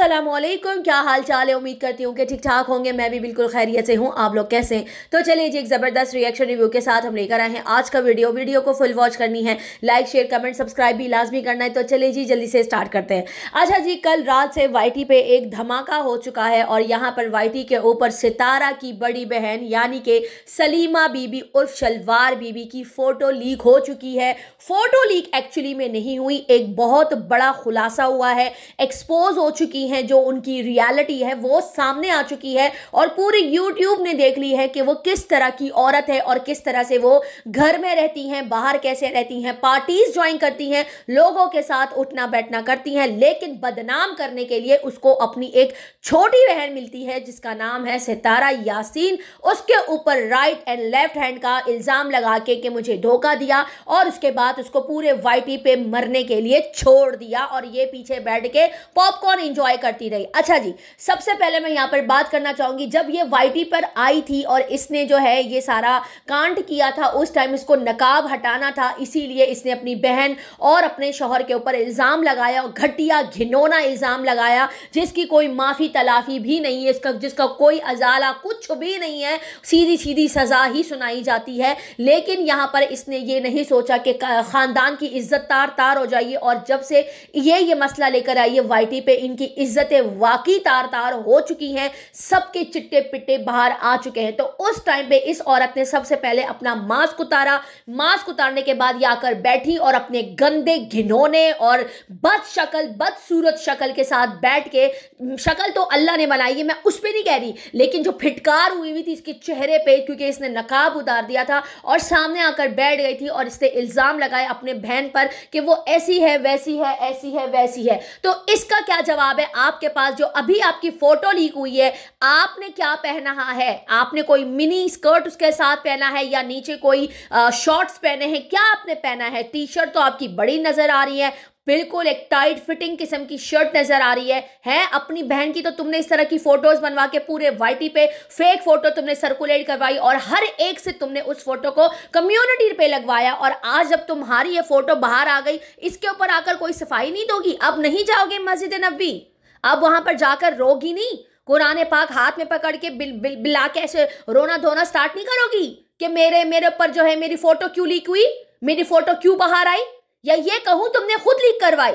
असलम क्या हाल चाल है उम्मीद करती हूँ कि ठीक ठाक होंगे मैं भी बिल्कुल खैरियत से हूँ आप लोग कैसे तो चलिए जी एक ज़बरदस्त रिएक्शन रिव्यू के साथ हम लेकर आए हैं आज का वीडियो वीडियो को फुल वॉच करनी है लाइक शेयर कमेंट सब्सक्राइब भी लाजमी करना है तो चलिए जी जल्दी से स्टार्ट करते हैं अच्छा जी कल रात से वाई पे एक धमाका हो चुका है और यहाँ पर वाई के ऊपर सितारा की बड़ी बहन यानी कि सलीमा बीबी उर्फ शलवार बीबी की फ़ोटो लीक हो चुकी है फ़ोटो लीक एक्चुअली में नहीं हुई एक बहुत बड़ा खुलासा हुआ है एक्सपोज हो चुकी चुकी हैं जो उनकी रियलिटी है वो सामने आ चुकी है और पूरी यूट्यूब ने देख ली है कि वो किस तरह की औरत है और किस तरह से वो घर में रहती हैं बाहर कैसे रहती हैं पार्टीज ज्वाइन करती हैं लोगों के साथ उठना बैठना करती हैं लेकिन बदनाम करने के लिए उसको अपनी एक छोटी बहन मिलती है जिसका नाम है सितारा यासीन उसके ऊपर राइट एंड लेफ्ट हैंड का इल्ज़ाम लगा के कि मुझे धोखा दिया और उसके बाद उसको पूरे वाइटी पे मरने के लिए छोड़ दिया और ये पीछे बैठ के पॉपकॉर्न इंजॉय ट्राई करती रही अच्छा जी सबसे पहले मैं यहाँ पर बात करना चाहूँगी जब ये वाईटी पर आई थी और इसने जो है ये सारा कांड किया था उस टाइम इसको नकाब हटाना था इसीलिए इसने अपनी बहन और अपने शोहर के ऊपर इल्ज़ाम लगाया और घटिया घिनौना इल्ज़ाम लगाया जिसकी कोई माफ़ी तलाफ़ी भी नहीं है इसका जिसका कोई अजाला कुछ भी नहीं है सीधी सीधी सज़ा ही सुनाई जाती है लेकिन यहाँ पर इसने ये नहीं सोचा कि ख़ानदान की इज्जत तार तार हो जाइए और जब से ये ये मसला लेकर आई है वाई पे इनकी इज्जतें वाकई तार तार हो चुकी हैं सबके चिट्टे पिट्टे बाहर आ चुके हैं तो उस टाइम पे इस औरत ने सबसे पहले अपना मास्क उतारा मास्क उतारने के बाद ये आकर बैठी और अपने गंदे घिनौने और बद शक्ल बदसूरत शक्ल के साथ बैठ के शक्ल तो अल्लाह ने बनाई है मैं उस पर नहीं कह रही लेकिन जो फिटकार हुई हुई थी इसके चेहरे पर क्योंकि इसने नकाब उतार दिया था और सामने आकर बैठ गई थी और इसने इल्ज़ाम लगाए अपने बहन पर कि वो ऐसी है वैसी है ऐसी है वैसी है तो इसका क्या जवाब है आपके पास जो अभी आपकी फोटो लीक हुई है आपने क्या पहना है आपने कोई मिनी स्कर्ट उसके साथ पहना है या नीचे कोई शॉर्ट्स पहने हैं क्या आपने पहना है टी शर्ट तो आपकी बड़ी नजर आ रही है बिल्कुल एक टाइट फिटिंग किस्म की शर्ट नजर आ रही है है अपनी बहन की तो तुमने इस तरह की फोटोज बनवा के पूरे वाइटी पे फेक फोटो तुमने सर्कुलेट करवाई और हर एक से तुमने उस फोटो को कम्युनिटी पे लगवाया और आज जब तुम्हारी ये फोटो बाहर आ गई इसके ऊपर आकर कोई सफाई नहीं दोगी अब नहीं जाओगे मस्जिद नबी अब वहां पर जाकर रोगी नहीं कुरान पाक हाथ में पकड़ के बिल, बिल, बिला के ऐसे रोना धोना स्टार्ट नहीं करोगी कि मेरे मेरे ऊपर जो है मेरी फोटो क्यों लीक हुई मेरी फोटो क्यों बाहर आई या ये कहूं तुमने खुद लीक करवाई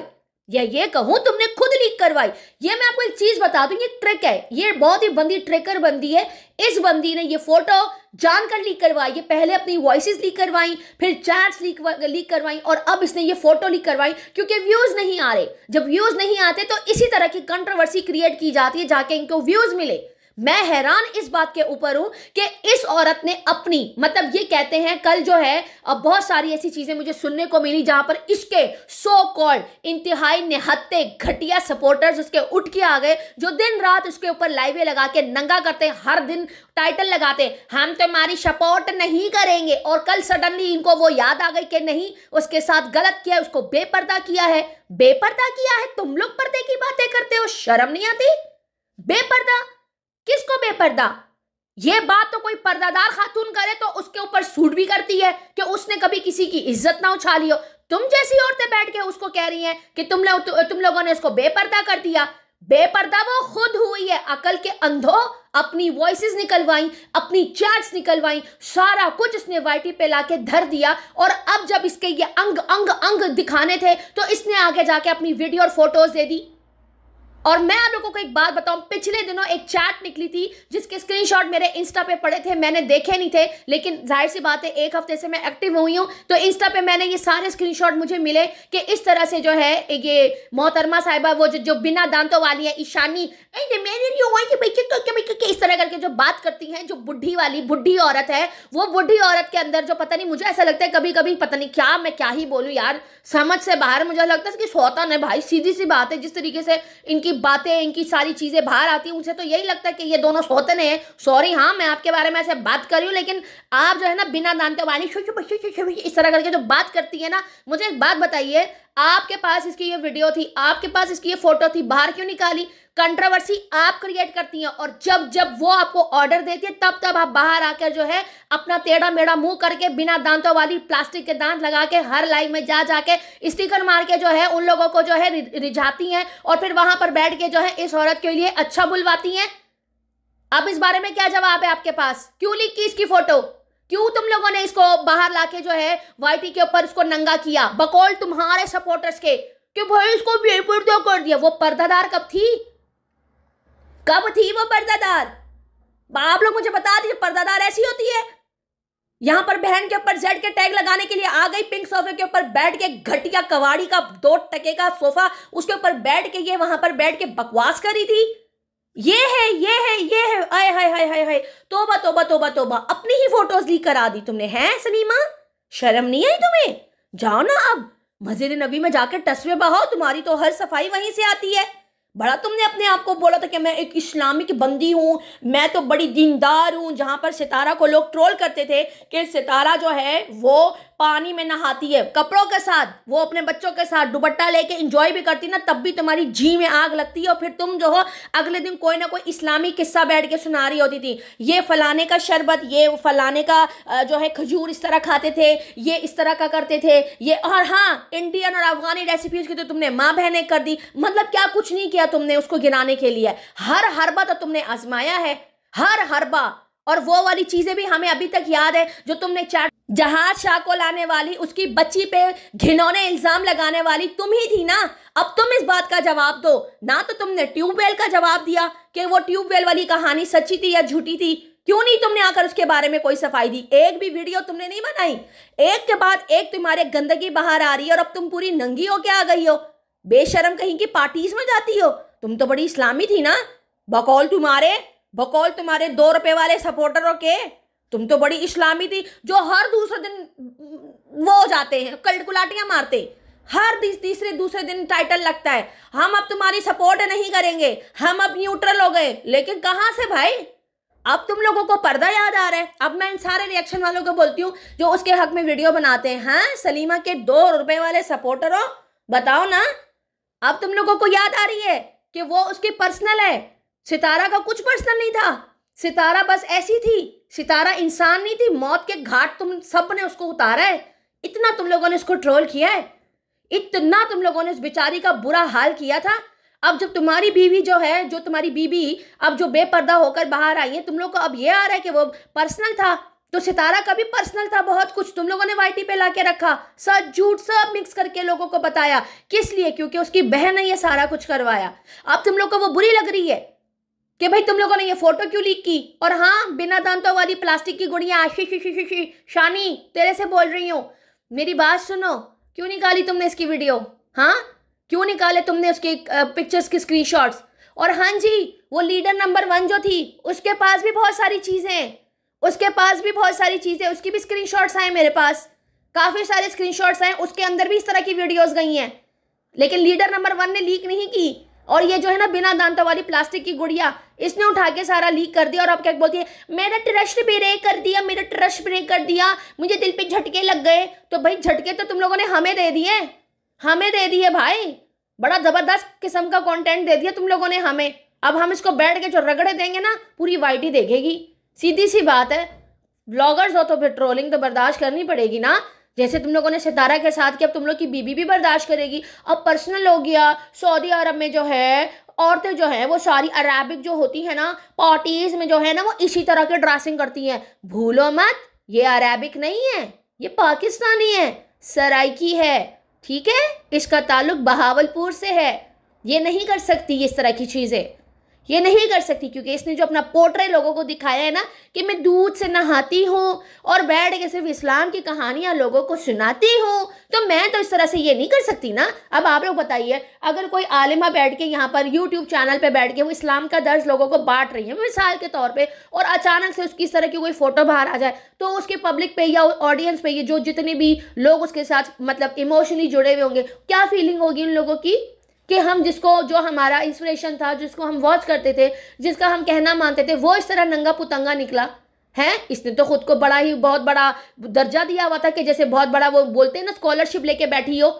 या ये कहूं तुमने खुद लीक करवाई ये मैं आपको एक चीज बता दू ये ट्रिक है ये बहुत ही बंदी ट्रिकर बंदी है इस बंदी ने ये फोटो जानकर लीक करवाई ये पहले अपनी वॉइसेस लीक करवाई फिर चैट्स लीक लीक करवाई और अब इसने ये फोटो लीक करवाई क्योंकि व्यूज नहीं आ रहे जब व्यूज नहीं आते तो इसी तरह की कंट्रोवर्सी क्रिएट की जाती है जाके इनको व्यूज मिले मैं हैरान इस बात के ऊपर हूं कि इस औरत ने अपनी मतलब ये कहते हैं कल जो है अब बहुत सारी ऐसी चीजें मुझे सुनने को मिली जहां पर इसके सो कॉल्ड इंतहाई निहत्ते घटिया सपोर्टर्स उसके उठ के आ गए जो दिन रात उसके ऊपर लाइवे लगा के नंगा करते हर दिन टाइटल लगाते हम तो हमारी सपोर्ट नहीं करेंगे और कल सडनली इनको वो याद आ गई कि नहीं उसके साथ गलत किया उसको बेपर्दा किया है बेपर्दा किया है तुम लोग पर्दे की बातें करते हो शर्म नहीं आती बेपर्दा किसको बेपर्दा ये बात तो कोई पर्दादार खातून करे तो उसके ऊपर सूट भी करती है कि उसने कभी किसी की इज्जत ना उछाली हो तुम जैसी औरतें बैठ के उसको कह रही हैं कि तुम लोग तुम लोगों ने उसको बेपर्दा कर दिया बेपर्दा वो खुद हुई है अकल के अंधो अपनी वॉइसेस निकलवाई अपनी चैट्स निकलवाई सारा कुछ इसने वाइटी पे लाके धर दिया और अब जब इसके ये अंग अंग अंग दिखाने थे तो इसने आगे जाके अपनी वीडियो और फोटोज दे दी और मैं आप लोगों को एक बात बताऊं पिछले दिनों एक चैट निकली थी जिसके स्क्रीनशॉट मेरे इंस्टा पे पड़े थे मैंने देखे नहीं थे लेकिन जाहिर सी बात है एक हफ्ते से मैं एक्टिव हुई हूं तो इंस्टा पे मैंने ये सारे स्क्रीनशॉट मुझे मिले कि इस तरह से जो है ये मोहतरमा साहिबा वो जो, जो बिना दांतों वाली है ईशानी इस तरह करके जो बात करती है जो बुढ़ी वाली बुढ़ी औरत है वो बुढ़ी औरत के अंदर जो पता नहीं मुझे ऐसा लगता है कभी कभी पता नहीं क्या मैं क्या ही बोलूँ यार समझ से बाहर मुझे लगता है कि सोता है भाई सीधी सी बात है जिस तरीके से इनकी इनकी बातें इनकी सारी चीज़ें बाहर आती हैं उनसे तो यही लगता है कि ये दोनों सोते नहीं हैं सॉरी हाँ मैं आपके बारे में ऐसे बात कर रही हूँ लेकिन आप जो है ना बिना दानते वाली इस तरह करके जो बात करती है ना मुझे एक बात बताइए आपके पास इसकी ये वीडियो थी आपके पास इसकी ये फोटो थी बाहर क्यों निकाली कंट्रोवर्सी आप क्रिएट करती हैं और जब जब वो आपको ऑर्डर देती है तब तब आप बाहर आकर जो है अपना टेढ़ा मेढ़ा मुंह करके बिना दांतों वाली प्लास्टिक के दांत लगा के हर लाइव में जा जाके स्टिकर मार के जो है उन लोगों को जो है रिझाती हैं और फिर वहां पर बैठ के जो है इस औरत के लिए अच्छा बुलवाती हैं अब इस बारे में क्या जवाब है आपके पास क्यों लिख की इसकी फोटो क्यों तुम लोगों ने इसको बाहर लाके जो है वाईटी के ऊपर इसको नंगा किया बकौल तुम्हारे सपोर्टर्स के कि भाई इसको बेपर्दा कर दिया वो पर्दादार कब थी कब थी वो पर्दादार आप लोग मुझे बता दीजिए पर्दादार ऐसी होती है यहां पर बहन के ऊपर जेड के टैग लगाने के लिए आ गई पिंक सोफे के ऊपर बैठ के घटिया कवाड़ी का दो टके का सोफा उसके ऊपर बैठ के ये वहां पर बैठ के बकवास करी थी ये है ये है ये है आय हाय हाय हाय हाय तोबा तोबा तोबा तोबा अपनी ही फोटोज ली करा दी तुमने है सनीमा शर्म नहीं आई तुम्हें जाओ ना अब मस्जिद नबी में जाकर टसवे बहाओ तुम्हारी तो हर सफाई वहीं से आती है बड़ा तुमने अपने आप को बोला था कि मैं एक इस्लामिक बंदी हूँ मैं तो बड़ी दीनदार हूँ जहाँ पर सितारा को लोग ट्रोल करते थे कि सितारा जो है वो पानी में नहाती है कपड़ों के साथ वो अपने बच्चों के साथ दुबट्टा लेके इंजॉय भी करती ना तब भी तुम्हारी जी में आग लगती है और फिर तुम जो हो अगले दिन कोई ना कोई इस्लामी किस्सा बैठ के सुना रही होती थी ये फलाने का शरबत ये फलाने का जो है खजूर इस तरह खाते थे ये इस तरह का करते थे ये और हाँ इंडियन और अफगानी रेसिपीज की तो तुमने माँ बहने कर दी मतलब क्या कुछ नहीं किया तुमने उसको गिराने के लिए हर हरबा तो तुमने आजमाया है हर हरबा और वो वाली चीज़ें भी हमें अभी तक याद है जो तुमने चैट जहाज शाह को लाने वाली उसकी बच्ची पे घिनौने इल्जाम लगाने वाली तुम ही थी ना अब तुम इस बात का जवाब दो ना तो तुमने ट्यूबवेल का जवाब दिया कि वो ट्यूबवेल वाली कहानी सच्ची थी या झूठी थी क्यों नहीं तुमने आकर उसके बारे में कोई सफाई दी एक भी वीडियो तुमने नहीं बनाई एक के बाद एक तुम्हारे गंदगी बाहर आ रही है और अब तुम पूरी नंगी होके आ गई हो बेशरम कहीं की पार्टीज में जाती हो तुम तो बड़ी इस्लामी थी ना बकौल तुम्हारे बकौल तुम्हारे दो रुपए वाले सपोर्टरों के तुम तो बड़ी इस्लामी थी जो हर दूसरे दिन वो हो जाते हैं कल्ट मारते हर तीसरे दूसरे दिन टाइटल लगता है हम अब तुम्हारी सपोर्ट नहीं करेंगे हम अब न्यूट्रल हो गए लेकिन कहां से भाई अब तुम लोगों को पर्दा याद आ रहा है अब मैं इन सारे रिएक्शन वालों को बोलती हूँ जो उसके हक में वीडियो बनाते हैं हाँ सलीमा के दो रुपए वाले सपोर्टर हो बताओ ना अब तुम लोगों को याद आ रही है कि वो उसकी पर्सनल है सितारा का कुछ पर्सनल नहीं था सितारा बस ऐसी थी सितारा इंसान नहीं थी मौत के घाट तुम सब ने उसको उतारा है इतना तुम लोगों ने उसको ट्रोल किया है इतना तुम लोगों ने उस बेचारी का बुरा हाल किया था अब जब तुम्हारी बीवी जो है जो तुम्हारी बीवी अब जो बेपर्दा होकर बाहर आई है तुम लोग को अब ये आ रहा है कि वो पर्सनल था तो सितारा का भी पर्सनल था बहुत कुछ तुम लोगों ने वाइटी पे ला के रखा सच झूठ सब मिक्स करके लोगों को बताया किस लिए क्योंकि उसकी बहन ने ये सारा कुछ करवाया अब तुम लोग को वो बुरी लग रही है कि भाई तुम लोगों ने ये फोटो क्यों लीक की और हाँ बिना दांतों वाली प्लास्टिक की गुड़िया आशीष शानी तेरे से बोल रही हूँ मेरी बात सुनो क्यों निकाली तुमने इसकी वीडियो हाँ क्यों निकाले तुमने उसके पिक्चर्स की स्क्रीनशॉट्स और हाँ जी वो लीडर नंबर वन जो थी उसके पास भी बहुत सारी चीज़ें उसके पास भी बहुत सारी चीज़ें उसकी भी स्क्रीन शॉट्स आए मेरे पास काफ़ी सारे स्क्रीन शॉट्स हैं उसके अंदर भी इस तरह की वीडियोज़ गई हैं लेकिन लीडर नंबर वन ने लीक नहीं की और ये जो है ना बिना दांतों वाली प्लास्टिक की गुड़िया इसने उठा के सारा लीक कर दिया और आप क्या बोलती है मेरा ट्रस्ट ब्रेक कर दिया मेरा ट्रस्ट ब्रेक कर दिया मुझे दिल पे झटके लग गए तो भाई झटके तो तुम लोगों ने हमें दे दिए हमें दे दिए भाई बड़ा ज़बरदस्त किस्म का कॉन्टेंट दे दिया तुम लोगों ने हमें अब हम इसको बैठ के जो रगड़े देंगे ना पूरी वाइटी देखेगी सीधी सी बात है ब्लॉगर्स हो तो फिर ट्रोलिंग तो बर्दाश्त करनी पड़ेगी ना जैसे तुम लोगों ने सितारा के साथ कि अब तुम लोग की बीबी भी बर्दाश्त करेगी अब पर्सनल हो गया सऊदी अरब में जो है औरतें जो हैं वो सारी अरेबिक जो होती है ना पार्टीज़ में जो है ना वो इसी तरह के ड्रेसिंग करती हैं भूलो मत ये अरेबिक नहीं है ये पाकिस्तानी है सराइकी है ठीक है इसका ताल्लुक बहावलपुर से है ये नहीं कर सकती इस तरह की चीज़ें ये नहीं कर सकती क्योंकि इसने जो अपना पोर्ट्रे लोगों को दिखाया है ना कि मैं दूध से नहाती हूँ और बैठ के सिर्फ इस्लाम की कहानियाँ लोगों को सुनाती हूँ तो मैं तो इस तरह से ये नहीं कर सकती ना अब आप लोग बताइए अगर कोई आलिमा बैठ के यहाँ पर यूट्यूब चैनल पर बैठ के वो इस्लाम का दर्ज लोगों को बांट रही है मिसाल के तौर पर और अचानक से उसकी इस तरह की कोई फ़ोटो बाहर आ जाए तो उसके पब्लिक पे या ऑडियंस पे जो जितने भी लोग उसके साथ मतलब इमोशनली जुड़े हुए होंगे क्या फीलिंग होगी उन लोगों की कि हम जिसको जो हमारा इंस्पिरेशन था जिसको हम वॉच करते थे जिसका हम कहना मानते थे वो इस तरह नंगा पुतंगा निकला है इसने तो खुद को बड़ा ही बहुत बड़ा दर्जा दिया हुआ था कि जैसे बहुत बड़ा वो बोलते हैं ना स्कॉलरशिप लेके बैठी हो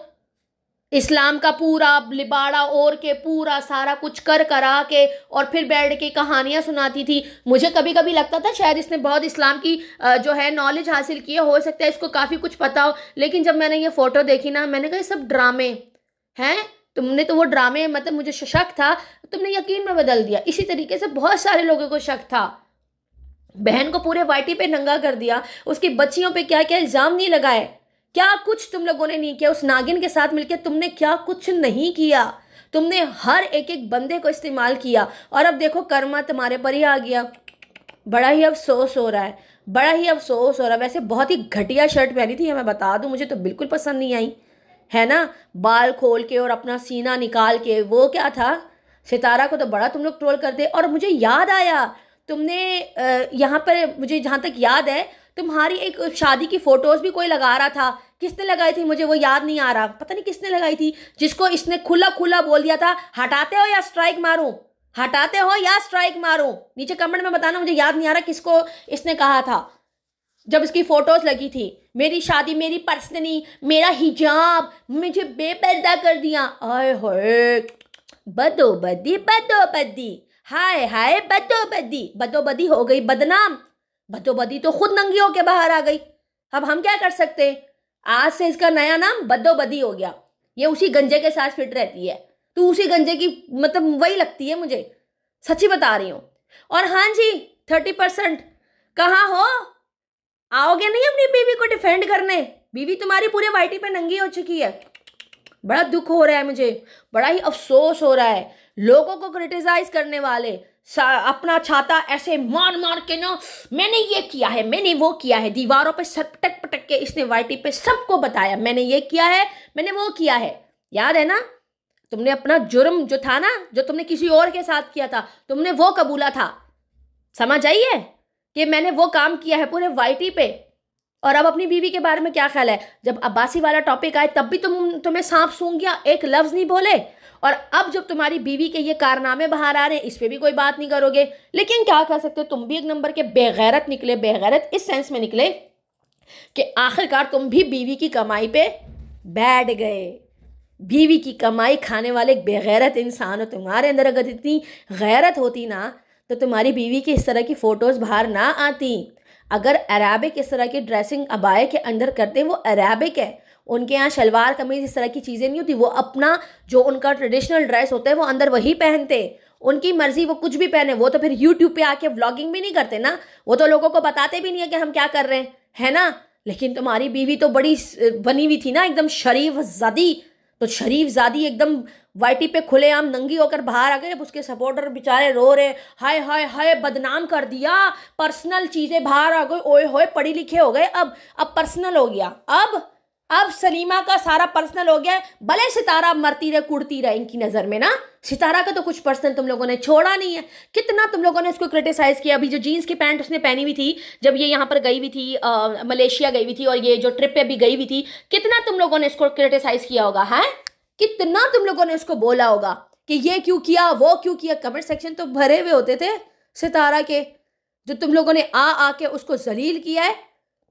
इस्लाम का पूरा लिबाड़ा और के पूरा सारा कुछ कर करा के और फिर बैठ के कहानियाँ सुनाती थी मुझे कभी कभी लगता था शायद इसने बहुत इस्लाम की जो है नॉलेज हासिल की हो सकता है इसको काफ़ी कुछ पता हो लेकिन जब मैंने ये फ़ोटो देखी ना मैंने कहा सब ड्रामे हैं तुमने तो वो ड्रामे मतलब मुझे शक था तुमने यकीन में बदल दिया इसी तरीके से बहुत सारे लोगों को शक था बहन को पूरे वाइटी पे नंगा कर दिया उसकी बच्चियों पे क्या क्या इल्ज़ाम नहीं लगाए क्या कुछ तुम लोगों ने नहीं किया उस नागिन के साथ मिलकर तुमने क्या कुछ नहीं किया तुमने हर एक एक बंदे को इस्तेमाल किया और अब देखो कर्मा तुम्हारे पर ही आ गया बड़ा ही अफसोस हो रहा है बड़ा ही अफसोस हो रहा है वैसे बहुत ही घटिया शर्ट पहनी थी मैं बता दूं मुझे तो बिल्कुल पसंद नहीं आई है ना बाल खोल के और अपना सीना निकाल के वो क्या था सितारा को तो बड़ा तुम लोग ट्रोल करते और मुझे याद आया तुमने यहाँ पर मुझे जहाँ तक याद है तुम्हारी एक शादी की फ़ोटोज़ भी कोई लगा रहा था किसने लगाई थी मुझे वो याद नहीं आ रहा पता नहीं किसने लगाई थी जिसको इसने खुला खुला बोल दिया था हटाते हो या स्ट्राइक मारूँ हटाते हो या स्ट्राइक मारूँ नीचे कमेंट में बताना मुझे याद नहीं आ रहा किसको इसने कहा था जब इसकी फ़ोटोज़ लगी थी मेरी शादी मेरी पर्सनली मेरा हिजाब मुझे बेपर्दा कर दिया आय हाय बदो बदी बदो बदी हाय हाय बदो बदी बदो बदी हो गई बदनाम बदो बदी तो खुद नंगी होके बाहर आ गई अब हम क्या कर सकते हैं आज से इसका नया नाम बदो बदी हो गया ये उसी गंजे के साथ फिट रहती है तो उसी गंजे की मतलब वही लगती है मुझे सच्ची बता रही हूँ और हाँ जी थर्टी परसेंट कहाँ हो आओगे नहीं अपनी बीवी को डिफेंड करने बीवी तुम्हारी पूरे वाइटी पे नंगी हो चुकी है बड़ा दुख हो रहा है मुझे बड़ा ही अफसोस हो रहा है लोगों को क्रिटिसाइज करने वाले अपना छाता ऐसे मार मार के ना मैंने ये किया है मैंने वो किया है दीवारों पे पटक पटक के इसने वाइटी पे सबको बताया मैंने ये किया है मैंने वो किया है याद है ना तुमने अपना जुर्म जो था ना जो तुमने किसी और के साथ किया था तुमने वो कबूला था समझ आई है कि मैंने वो काम किया है पूरे वाईटी पे और अब अपनी बीवी के बारे में क्या ख्याल है जब अब्बासी वाला टॉपिक आए तब भी तुम तुम्हें सांप सूंघ गया एक लफ्ज़ नहीं बोले और अब जब तुम्हारी बीवी के ये कारनामे बाहर आ रहे हैं इस पर भी कोई बात नहीं करोगे लेकिन क्या कर सकते हो तुम भी एक नंबर के बेगैरत निकले बेगैरत इस सेंस में निकले कि आखिरकार तुम भी बीवी की कमाई पर बैठ गए बीवी की कमाई खाने वाले एक बेगैरत इंसान हो तुम्हारे अंदर अगर इतनी गैरत होती ना तो तुम्हारी बीवी की इस तरह की फ़ोटोज़ बाहर ना आती अगर अरेबिक इस तरह की ड्रेसिंग अबाए के अंदर करते हैं वो अरेबिक है उनके यहाँ शलवार कमीज इस तरह की चीज़ें नहीं होती वो अपना जो उनका ट्रेडिशनल ड्रेस होता है वो अंदर वही पहनते उनकी मर्जी वो कुछ भी पहने वो तो फिर यूट्यूब पे आके व्लॉगिंग भी नहीं करते ना वो तो लोगों को बताते भी नहीं है कि हम क्या कर रहे हैं है ना लेकिन तुम्हारी बीवी तो बड़ी बनी हुई थी ना एकदम शरीफ जदी तो शरीफ ज़ादी एकदम वाइटी पे खुलेआम नंगी होकर बाहर आ गए जब उसके सपोर्टर बेचारे रो रहे हाय हाय हाय बदनाम कर दिया पर्सनल चीज़ें बाहर आ गई ओए होए पढ़ी लिखे हो गए अब अब पर्सनल हो गया अब अब सलीमा का सारा पर्सनल हो गया भले सितारा मरती रहे कुड़ती रहे इनकी नज़र में ना सितारा का तो कुछ पर्सनल तुम लोगों ने छोड़ा नहीं है कितना तुम लोगों ने उसको क्रिटिसाइज़ किया अभी जो जीन्स की पैंट उसने पहनी हुई थी जब ये यहाँ पर गई हुई थी आ, मलेशिया गई हुई थी और ये जो ट्रिप पे भी गई हुई थी कितना तुम लोगों ने इसको क्रिटिसाइज़ किया होगा है कितना तुम लोगों ने उसको बोला होगा कि ये क्यों किया वो क्यों किया कमेंट सेक्शन तो भरे हुए होते थे सितारा के जो तुम लोगों ने आ आके उसको जलील किया है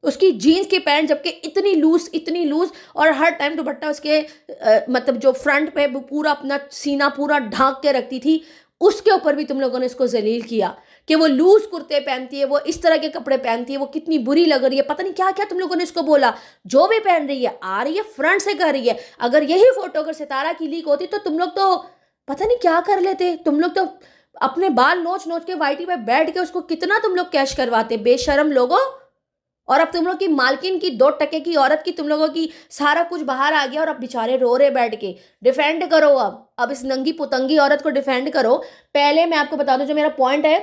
उसकी जीन्स की पैंट जबकि इतनी लूज इतनी लूज और हर टाइम दुपट्टा उसके आ, मतलब जो फ्रंट पे वो पूरा अपना सीना पूरा ढांक के रखती थी उसके ऊपर भी तुम लोगों ने इसको जलील किया कि वो लूज कुर्ते पहनती है वो इस तरह के कपड़े पहनती है वो कितनी बुरी लग रही है पता नहीं क्या क्या तुम लोगों ने इसको बोला जो भी पहन रही है आ रही है फ्रंट से कर रही है अगर यही फोटो अगर सितारा की लीक होती तो तुम लोग तो पता नहीं क्या कर लेते तुम लोग तो अपने बाल नोच नोच के वाइटी पर बैठ के उसको कितना तुम लोग कैश करवाते बेशरम लोगों और अब तुम लोग की मालकिन की दो टके की औरत की तुम लोगों की सारा कुछ बाहर आ गया और अब बेचारे रो रहे बैठ के डिफेंड करो अब अब इस नंगी पुतंगी औरत को डिफेंड करो पहले मैं आपको बता दूं जो मेरा पॉइंट है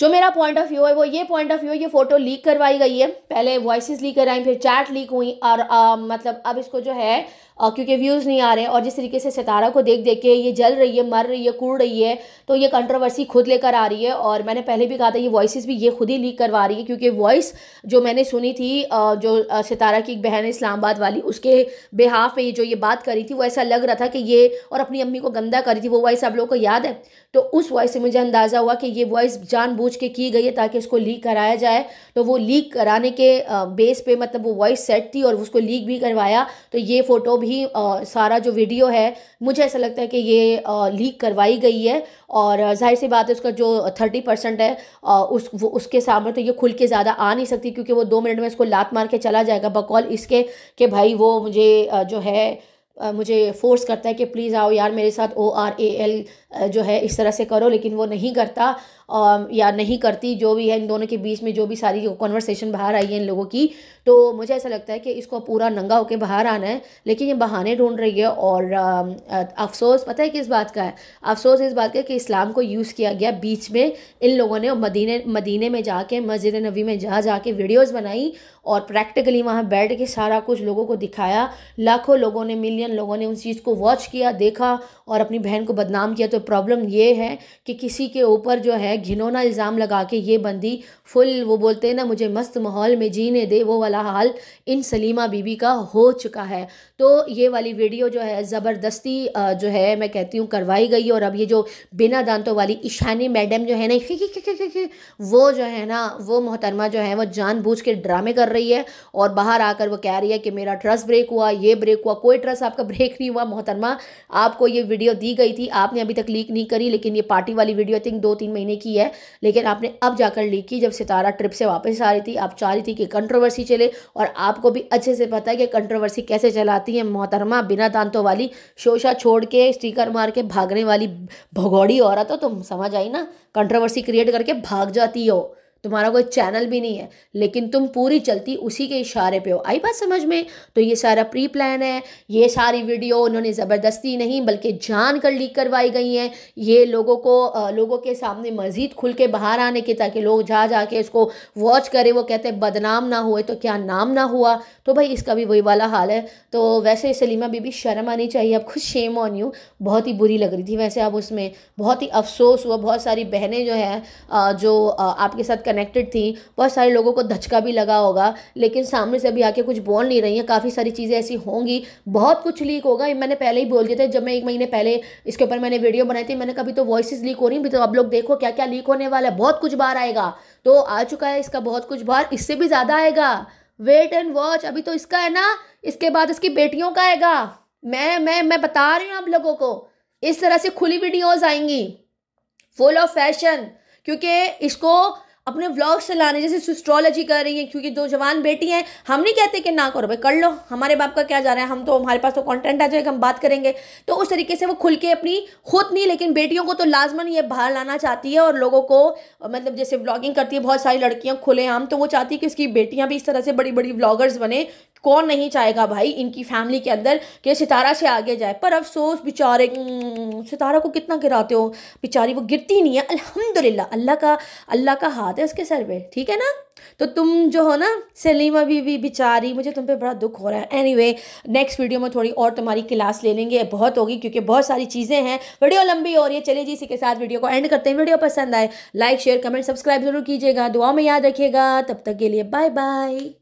जो मेरा पॉइंट ऑफ व्यू है वो ये पॉइंट ऑफ व्यू ये फोटो लीक करवाई गई है पहले वॉइस लीक कराई फिर चैट लीक हुई और आ, मतलब अब इसको जो है आ, क्योंकि व्यूज़ नहीं आ रहे और जिस तरीके से सितारा को देख देख के ये जल रही है मर रही है कूड़ रही है तो ये कंट्रोवर्सी खुद लेकर आ रही है और मैंने पहले भी कहा था ये वॉइस भी ये खुद ही लीक करवा रही है क्योंकि वॉइस जो मैंने सुनी थी आ, जो सितारा की एक बहन इस्लामाबाद वाली उसके में ये जो ये बात करी थी वो ऐसा लग रहा था कि ये और अपनी अम्मी को गंदा करी थी वो वॉइस आप लोग को याद है तो उस वॉइस से मुझे अंदाज़ा हुआ कि ये वॉइस जानबूझ जानबूझ के की गई है ताकि उसको लीक कराया जाए तो वो लीक कराने के बेस पे मतलब वो वॉइस सेट थी और उसको लीक भी करवाया तो ये फ़ोटो भी आ, सारा जो वीडियो है मुझे ऐसा लगता है कि ये आ, लीक करवाई गई है और जाहिर सी बात है उसका जो थर्टी परसेंट है आ, उस वो उसके सामने तो ये खुल के ज़्यादा आ नहीं सकती क्योंकि वो दो मिनट में इसको लात मार के चला जाएगा बकौल इसके कि भाई वो मुझे जो है मुझे फोर्स करता है कि प्लीज़ आओ यार मेरे साथ ओ आर ए एल जो है इस तरह से करो लेकिन वो नहीं करता Um, या नहीं करती जो भी है इन दोनों के बीच में जो भी सारी कॉन्वर्सेशन बाहर आई है इन लोगों की तो मुझे ऐसा लगता है कि इसको पूरा नंगा होकर बाहर आना है लेकिन ये बहाने ढूंढ रही है और um, अफसोस पता है किस बात का है अफसोस इस बात का कि इस्लाम को यूज़ किया गया बीच में इन लोगों ने मदीने मदीने में जाके मस्जिद नबी में जा जा के वीडियोज़ बनाई और प्रैक्टिकली वहाँ बैठ के सारा कुछ लोगों को दिखाया लाखों लोगों ने मिलियन लोगों ने उस चीज़ को वॉच किया देखा और अपनी बहन को बदनाम किया तो प्रॉब्लम ये है कि किसी के ऊपर जो है घिनौना इल्ज़ाम लगा के ये बंदी फुल वो बोलते हैं ना मुझे मस्त माहौल में जीने दे वो वाला हाल इन सलीमा बीबी का हो चुका है तो ये वाली वीडियो जो है ज़बरदस्ती जो है मैं कहती हूँ करवाई गई और अब ये जो बिना दांतों वाली ईशानी मैडम जो है ना खी खी खी खी खी वो जो है ना वो मोहतरमा जो है वो जानबूझ के ड्रामे कर रही है और बाहर आकर वो कह रही है कि मेरा ट्रस्ट ब्रेक हुआ ये ब्रेक हुआ कोई ट्रस्ट आपका ब्रेक नहीं हुआ मोहतरमा आपको ये वीडियो दी गई थी आपने अभी तक लीक नहीं करी लेकिन ये पार्टी वाली वीडियो आई थिंक दो तीन महीने की की है लेकिन आपने अब जाकर लीक की जब सितारा ट्रिप से वापस आ रही थी आप चाह रही थी कि कंट्रोवर्सी चले और आपको भी अच्छे से पता है कि कंट्रोवर्सी कैसे चलाती है मोहतरमा बिना दांतों वाली शोशा छोड़ के स्टीकर मार के भागने वाली भगौड़ी औरत हो तुम समझ आई ना कंट्रोवर्सी क्रिएट करके भाग जाती हो तुम्हारा कोई चैनल भी नहीं है लेकिन तुम पूरी चलती उसी के इशारे पे हो आई बात समझ में तो ये सारा प्री प्लान है ये सारी वीडियो उन्होंने ज़बरदस्ती नहीं बल्कि जान कर लीक करवाई गई हैं ये लोगों को लोगों के सामने मज़ीद खुल के बाहर आने के ताकि लोग जा जा के इसको वॉच करें वो कहते हैं बदनाम ना हुए तो क्या नाम ना हुआ तो भाई इसका भी वही वाला हाल है तो वैसे सलीमा बीबी शर्म आनी चाहिए अब खुद शेम ऑन यू बहुत ही बुरी लग रही थी वैसे अब उसमें बहुत ही अफसोस हुआ बहुत सारी बहनें जो हैं जो आपके साथ कनेक्टेड थी बहुत सारे लोगों को धचका भी लगा होगा लेकिन सामने से अभी आके कुछ बोल नहीं रही हैं काफ़ी सारी चीज़ें ऐसी होंगी बहुत कुछ लीक होगा मैंने पहले ही बोल दिया था जब मैं एक महीने पहले इसके ऊपर मैंने वीडियो बनाई थी मैंने कभी तो वॉइस लीक हो रही भी तो आप लोग देखो क्या क्या लीक होने वाला है बहुत कुछ बार आएगा तो आ चुका है इसका बहुत कुछ बार इससे भी ज़्यादा आएगा वेट एंड वॉच अभी तो इसका है ना इसके बाद इसकी बेटियों का आएगा मैं मैं मैं बता रही हूँ आप लोगों को इस तरह से खुली वीडियोस आएंगी फुल ऑफ फैशन क्योंकि इसको अपने व्लॉग्स चलाने जैसे सिस्ट्रोलॉजी कर रही हैं क्योंकि दो जवान बेटी हैं हम नहीं कहते कि ना करो भाई कर लो हमारे बाप का क्या जा रहा है हम तो हमारे पास तो कॉन्टेंट आ जाएगा हम बात करेंगे तो उस तरीके से वो खुल के अपनी खुद नहीं लेकिन बेटियों को तो लाजमन ये बाहर लाना चाहती है और लोगों को मतलब जैसे ब्लॉगिंग करती है बहुत सारी लड़कियाँ खुले आम तो वो चाहती है कि उसकी बेटियाँ भी इस तरह से बड़ी बड़ी ब्लॉगर्स बने कौन नहीं चाहेगा भाई इनकी फैमिली के अंदर कि सितारा से आगे जाए पर अफसोस बेचारे सितारा को कितना गिराते हो बेचारी वो गिरती नहीं है अल्हम्दुलिल्लाह अल्लाह का अल्लाह का हाथ है उसके सर पे ठीक है ना तो तुम जो हो ना सलीमा भी बेचारी मुझे तुम पे बड़ा दुख हो रहा है एनीवे नेक्स्ट वीडियो में थोड़ी और तुम्हारी क्लास ले लेंगे बहुत होगी क्योंकि बहुत सारी चीज़ें हैं वीडियो लंबी हो रही है चलिए जी इसी के साथ वीडियो को एंड करते हैं वीडियो पसंद आए लाइक शेयर कमेंट सब्सक्राइब जरूर कीजिएगा दुआ में याद रखिएगा तब तक के लिए बाय बाय